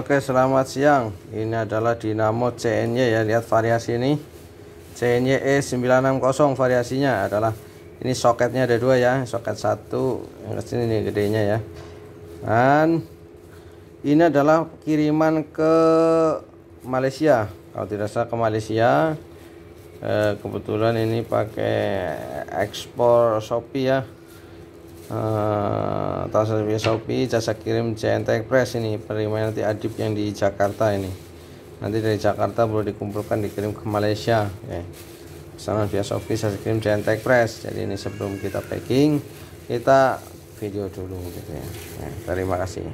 Oke selamat siang ini adalah dinamo CNY ya lihat variasi ini CNY E960 variasinya adalah ini soketnya ada dua ya soket satu yang kesini nih gedenya ya dan ini adalah kiriman ke Malaysia kalau tidak salah ke Malaysia eh, kebetulan ini pakai ekspor Shopee ya eh, atas via Shopee jasa kirim CNT Express ini penerima nanti adip yang di Jakarta ini nanti dari Jakarta baru dikumpulkan dikirim ke Malaysia ya. pesanan via Shopee jasa kirim CNT Express jadi ini sebelum kita packing kita video dulu gitu ya, ya terima kasih